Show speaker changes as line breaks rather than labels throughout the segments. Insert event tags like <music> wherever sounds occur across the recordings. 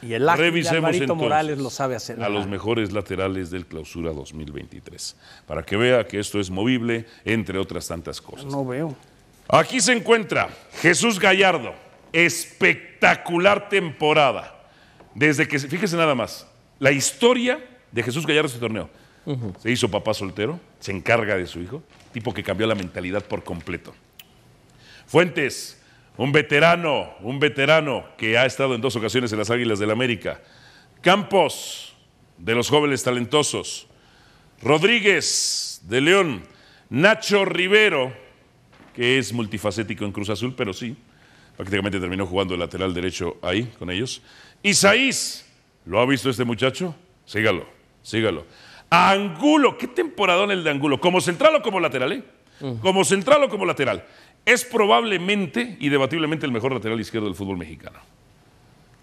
Y el de Morales lo sabe hacer. A los
mejores laterales del clausura 2023. Para que vea que esto es movible, entre otras tantas cosas. No veo. Aquí se encuentra Jesús Gallardo. Espectacular temporada. Desde que, fíjese nada más, la historia de Jesús Gallardo este torneo. Se hizo papá soltero, se encarga de su hijo, tipo que cambió la mentalidad por completo. Fuentes, un veterano, un veterano que ha estado en dos ocasiones en las Águilas del la América. Campos, de los jóvenes talentosos. Rodríguez, de León. Nacho Rivero, que es multifacético en Cruz Azul, pero sí, prácticamente terminó jugando el lateral derecho ahí con ellos. Isaís, ¿lo ha visto este muchacho? Sígalo, sígalo. Angulo, qué temporadón el de Angulo, como central o como lateral, ¿eh? Mm. Como central o como lateral es probablemente y debatiblemente el mejor lateral izquierdo del fútbol mexicano.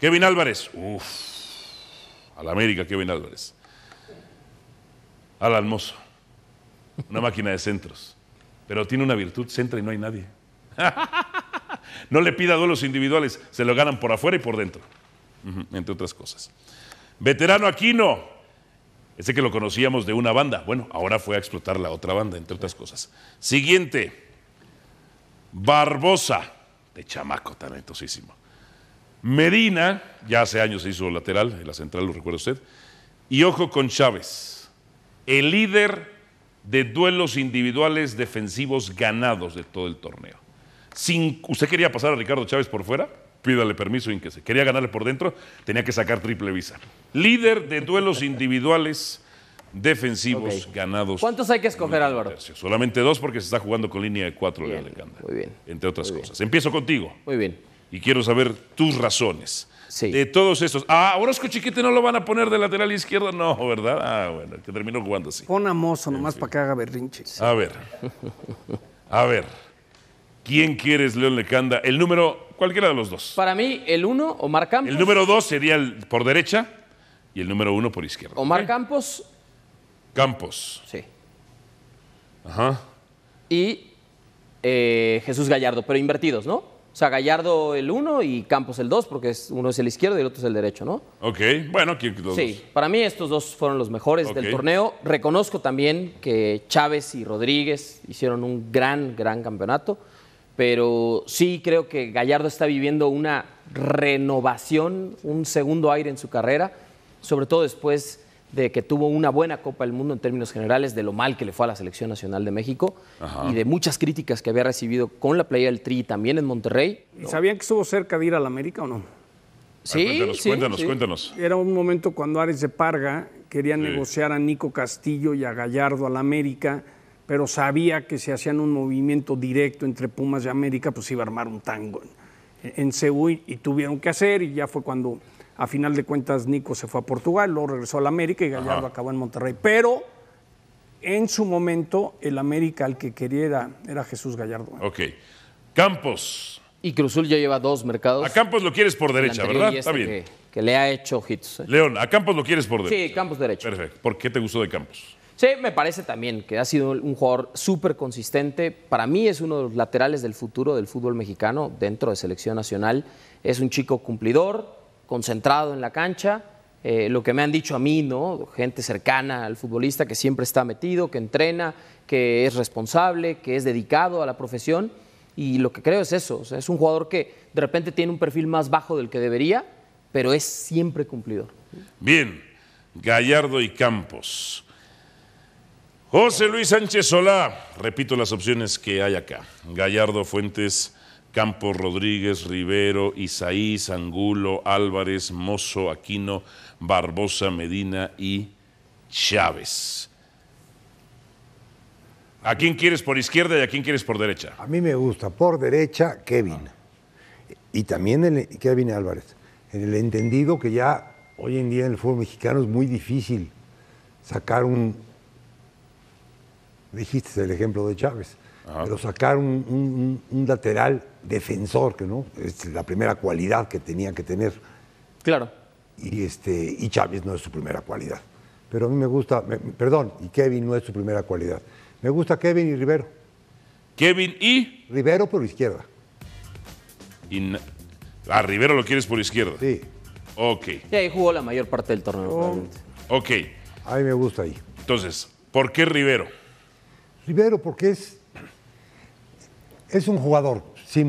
Kevin Álvarez, uff, al América Kevin Álvarez. Al Almozo, una máquina de centros, pero tiene una virtud, centra y no hay nadie. <laughs> No le pida duelos individuales, se lo ganan por afuera y por dentro, entre otras cosas. Veterano Aquino, ese que lo conocíamos de una banda, bueno, ahora fue a explotar la otra banda, entre otras cosas. Siguiente. Barbosa, de chamaco talentosísimo. Medina, ya hace años se hizo lateral, en la central lo recuerda usted. Y ojo con Chávez, el líder de duelos individuales defensivos ganados de todo el torneo. ¿Usted quería pasar a Ricardo Chávez por fuera? Pídale permiso, que se Quería ganarle por dentro, tenía que sacar triple visa. Líder de duelos individuales defensivos ganados. ¿Cuántos
hay que escoger, Álvaro?
Solamente dos porque se está jugando con línea de cuatro, Lecanda. Muy bien. Entre otras cosas. Empiezo contigo. Muy bien. Y quiero saber tus razones. Sí. De todos estos. Ah, Orozco Chiquete no lo van a poner de lateral izquierda? no, ¿verdad? Ah, bueno, que terminó jugando así. Pon a Mozo nomás para que haga berrinche. A ver. A ver. ¿Quién quieres, León Lecanda? El número, cualquiera de los dos. Para mí, el uno, Omar Campos. El número dos sería el por derecha y el número uno por izquierda. Omar Campos, Campos. Sí. Ajá.
Y eh, Jesús Gallardo, pero invertidos, ¿no? O sea, Gallardo el uno y Campos el dos, porque uno es el izquierdo y el otro es el derecho, ¿no?
Ok, bueno, aquí los Sí,
para mí estos dos fueron los mejores del torneo. Reconozco también que Chávez y Rodríguez hicieron un gran, gran campeonato, pero sí creo que Gallardo está viviendo una renovación, un segundo aire en su carrera, sobre todo después de que tuvo una buena Copa del Mundo en términos generales, de lo mal que le fue a la Selección Nacional de México y de muchas críticas que había recibido con la playa del Tri también en Monterrey. ¿Y
sabían que estuvo cerca de ir a la América o no? Sí, cuéntanos, sí, cuéntanos, cuéntanos. Era un momento cuando Ares de Parga quería negociar a Nico Castillo y a Gallardo a la América, pero sabía que si hacían un movimiento directo entre Pumas y América, pues iba a armar un tango en, en Seúl y tuvieron que hacer y ya fue cuando a final de cuentas, Nico se fue a Portugal, luego regresó al América y Gallardo acabó en Monterrey. Pero en su momento, el América al que quería era, Jesús Gallardo.
Ok. Campos. Y Cruzul ya lleva dos mercados. A Campos lo quieres por derecha, ¿verdad? Está este bien. Que, le ha hecho hits. Eh. León, a Campos lo quieres por derecha. Sí, Campos derecho. Perfecto. ¿Por qué te gustó de Campos?
Sí, me parece también que ha sido un jugador súper consistente. Para mí es uno de los laterales del futuro del fútbol mexicano dentro de selección nacional. Es un chico cumplidor, concentrado en la cancha. Eh, lo que me han dicho a mí, ¿no? Gente cercana al futbolista que siempre está metido, que entrena, que es responsable, que es dedicado a la profesión. Y lo que creo es eso. es un jugador que de repente tiene un perfil más bajo del que debería, pero es
siempre cumplidor. Bien, Gallardo y Campos. José Luis Sánchez Solá, repito las opciones que hay acá. Gallardo Fuentes Campos Rodríguez, Rivero, Isaí, Angulo, Álvarez, Mozo, Aquino, Barbosa, Medina y Chávez. ¿A quién quieres por izquierda y a quién quieres por derecha?
A mí me gusta por derecha Kevin. Y también Kevin Álvarez. En el entendido que ya hoy en día en el fútbol mexicano es muy difícil sacar un. Dijiste el ejemplo de Chávez pero sacar un, lateral defensor, que no es la primera cualidad que tenía que tener. Claro. Y, este, y Chávez no es su primera cualidad. Pero a mí me gusta, perdón, y Kevin no es su primera cualidad. Me gusta Kevin y Rivero. Kevin y. Rivero por izquierda.
Y a Rivero lo quieres por izquierda. Sí. Ok. Y ahí jugó la mayor parte del torneo. Oh. Ok. A mí me gusta ahí. Entonces, ¿por qué Rivero?
Rivero porque es es un jugador, sí,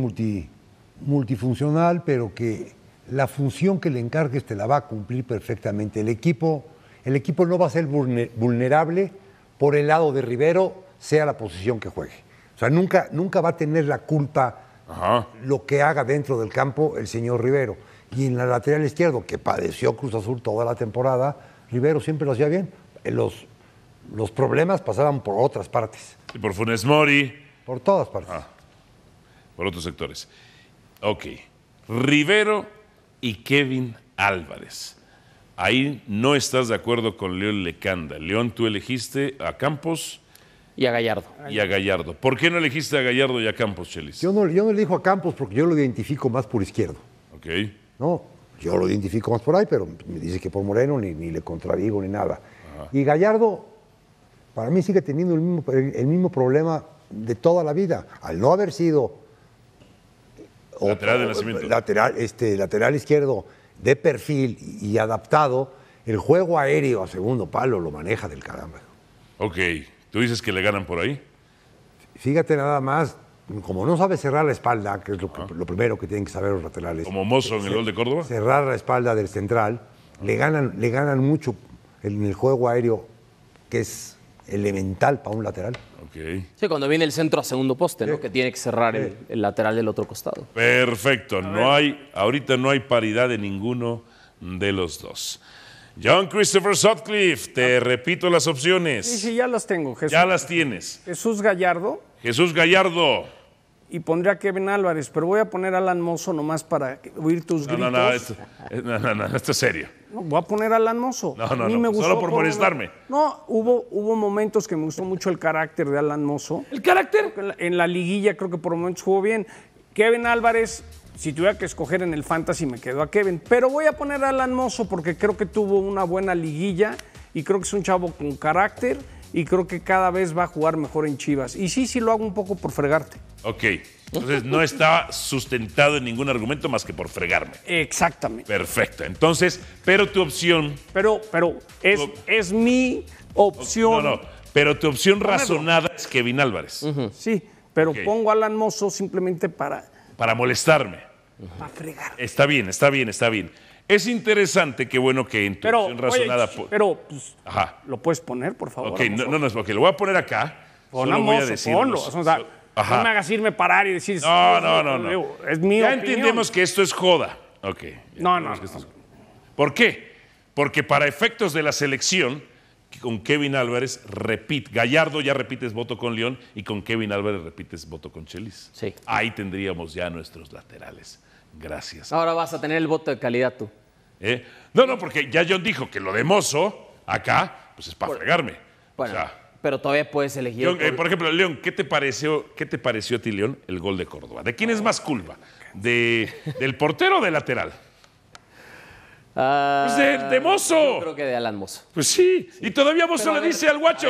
multifuncional, pero que la función que le encargues te la va a cumplir perfectamente. El equipo, el equipo no va a ser vulnerable por el lado de Rivero, sea la posición que juegue. O sea, nunca, nunca va a tener la culpa lo que haga dentro del campo el señor Rivero. Y en la lateral izquierdo, que padeció Cruz Azul toda la temporada, Rivero siempre lo hacía bien. Eh, los, problemas pasaban por otras partes. Y por Funes Mori. Por todas partes. Ah
por otros sectores. Ok, Rivero y Kevin Álvarez. Ahí no estás de acuerdo con León Lecanda. León, tú elegiste a Campos. Y a Gallardo. Y a Gallardo. ¿Por qué no elegiste a Gallardo y a Campos, Chelis?
Yo no, yo no elijo a Campos porque yo lo identifico más por izquierdo. Ok. No, yo lo identifico más por ahí, pero me dice que por Moreno ni, ni le contradigo ni nada. Y Gallardo, para mí sigue teniendo el mismo problema de toda la vida. Al no haber sido lateral de nacimiento. Lateral, este, lateral izquierdo de perfil y adaptado. El juego aéreo a segundo palo lo maneja del caramba.
Ok, ¿tú dices que le ganan por ahí?
Fíjate nada más, como no sabe cerrar la espalda, que es lo, primero que tienen que saber los laterales. Como Mozo en el gol de Córdoba. Cerrar la espalda del central. Le, ganan, le ganan mucho en el juego aéreo, que es elemental para un lateral.
Okay.
Sí, cuando viene el centro a segundo poste, ¿no? Que tiene que cerrar el, lateral del otro costado.
Perfecto. No hay, ahorita no hay paridad de ninguno de los dos. John Christopher Sutcliffe, te ah. repito las opciones. Sí, sí,
ya las tengo, Jesús. Ya las tienes. Jesús Gallardo.
Jesús Gallardo y pondría
a Kevin Álvarez, pero voy a poner a Alan Mozo nomás para oír tus gritos. No,
eh, no, no, no, no, esto es serio.
voy a poner a Alan Mozo. No, no, no, me solo por molestarme. No, hubo, hubo momentos que me gustó mucho el carácter de Alan Mozo. ¿El carácter? En la, liguilla creo que por momentos jugó bien. Kevin Álvarez, si tuviera que escoger en el fantasy me quedo a Kevin, pero voy a poner a Alan Mozo porque creo que tuvo una buena liguilla y creo que es un chavo con carácter y creo que cada vez va a jugar mejor en Chivas. Y sí, sí lo hago un poco por fregarte.
Ok. Entonces no está sustentado en ningún argumento más que por fregarme. Exactamente. Perfecto. Entonces, pero tu opción. Pero, pero es, es mi opción. No, no. Pero tu opción razonada es Kevin Álvarez. Sí, pero pongo a Alan simplemente para. Para molestarme. Para fregar. Está bien, está bien, está bien. Es interesante qué bueno que en tu opción razonada. pero, pues, Ajá.
¿lo puedes poner,
por favor? Ok, no, no, no, porque lo voy a poner acá. Pon voy a decir ponlo. o sea, no me
hagas irme parar y decir. No, no, no. no.
Es mío. Ya entendemos que esto es joda. Ok. No, no. ¿Por qué? Porque para efectos de la selección, con Kevin Álvarez repite. Gallardo ya repites voto con León y con Kevin Álvarez repites voto con Chelis. Sí. Ahí tendríamos ya nuestros laterales. Gracias. Ahora vas a tener el voto de calidad tú. ¿Eh? No, no, porque ya John dijo que lo de Mozo acá, pues es para fregarme pero todavía puedes elegir. Eh, por ejemplo, León, ¿qué te pareció, qué te pareció a ti, León, el gol de Córdoba? ¿De quién es oh, más culpa? ¿De, ¿Del portero o del lateral? pues de, ah,
Mozo. Yo creo que de Alan Mozo. Pues sí, y todavía Mozo le dice al guacho,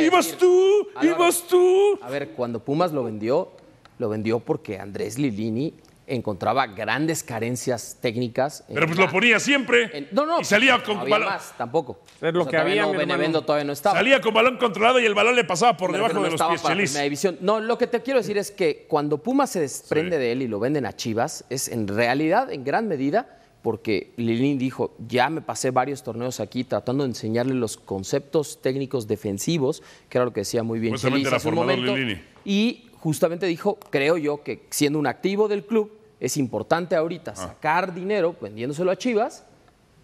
ibas tú, ibas tú. A ver, cuando Pumas lo vendió, lo vendió porque Andrés Lilini encontraba grandes carencias técnicas. Pero pues lo ponía
siempre. no, no. Y salía con no balón. Más, tampoco. Es lo que había. No, todavía no estaba. Salía con balón controlado y el balón le pasaba por debajo de los pies. división.
No, lo que te quiero decir es que cuando Puma se desprende de él y lo venden a Chivas, es en realidad, en gran medida, porque Lilín dijo, ya me pasé varios torneos aquí tratando de enseñarle los conceptos técnicos defensivos, que era lo que decía muy bien en momento, Y justamente dijo, creo yo que siendo un activo del club, es importante ahorita ah. sacar dinero vendiéndoselo a Chivas.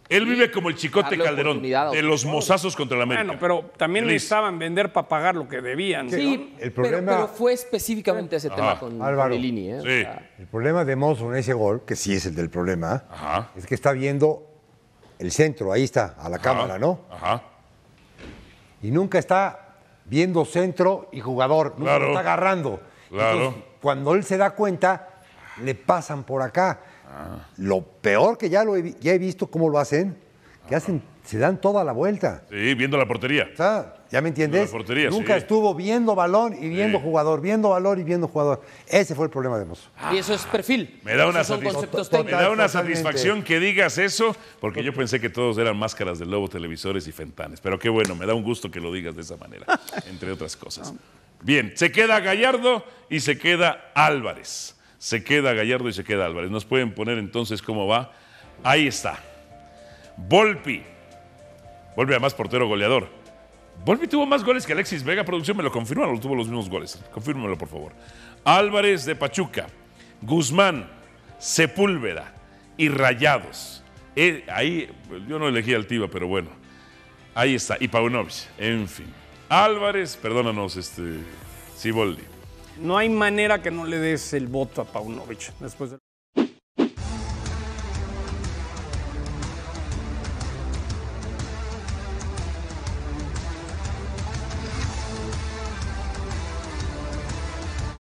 Él vive como el chicote Calderón de los mozazos contra la América. Bueno, pero también le estaban
vender para pagar lo que debían. Sí, el problema... pero,
fue específicamente ese
ah. tema con Álvaro. ¿eh?
El problema de Mozo en ese gol, que sí es el del problema, es que está viendo el centro, ahí está, a la cámara, ¿no? Y nunca está viendo centro y jugador, nunca está agarrando cuando él se da cuenta, le pasan por acá. Ah. Lo peor que ya, lo he, visto cómo lo hacen, que hacen, se dan toda la vuelta.
Sí, viendo la portería. ¿ya me entiendes? Nunca
estuvo viendo balón y viendo jugador, viendo balón y viendo jugador. Ese fue el problema de Mozo.
Y eso es perfil. Me da, una, me da una satisfacción que digas eso, porque yo pensé que todos eran máscaras de lobo, televisores y fentanes. Pero qué bueno, me da un gusto que lo digas de esa manera, <laughs> entre otras cosas. Bien, se queda Gallardo y se queda Álvarez. Se queda Gallardo y se queda Álvarez. Nos pueden poner entonces cómo va. Ahí está. Volpi. Vuelve a más portero goleador. Volpi tuvo más goles que Alexis Vega. Producción me lo confirma, no tuvo los mismos goles. Confírmelo, por favor. Álvarez de Pachuca. Guzmán. Sepúlveda. Y Rayados. Eh, ahí, yo no elegí al Tiva, pero bueno. Ahí está. Y Paunovic. En fin. Álvarez, perdónanos, este, Siboldi.
No hay manera que no le des el voto a Paunovic después de...